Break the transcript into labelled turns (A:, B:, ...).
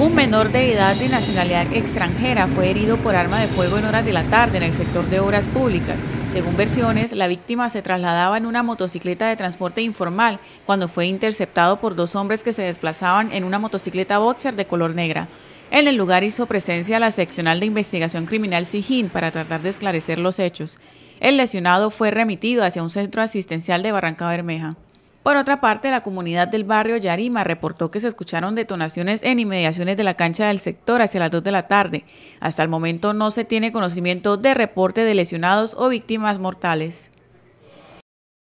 A: Un menor de edad de nacionalidad extranjera fue herido por arma de fuego en horas de la tarde en el sector de obras públicas. Según versiones, la víctima se trasladaba en una motocicleta de transporte informal cuando fue interceptado por dos hombres que se desplazaban en una motocicleta boxer de color negra. En el lugar hizo presencia la seccional de investigación criminal Sijín para tratar de esclarecer los hechos. El lesionado fue remitido hacia un centro asistencial de Barranca Bermeja. Por otra parte, la comunidad del barrio Yarima reportó que se escucharon detonaciones en inmediaciones de la cancha del sector hacia las 2 de la tarde. Hasta el momento no se tiene conocimiento de reporte de lesionados o víctimas mortales.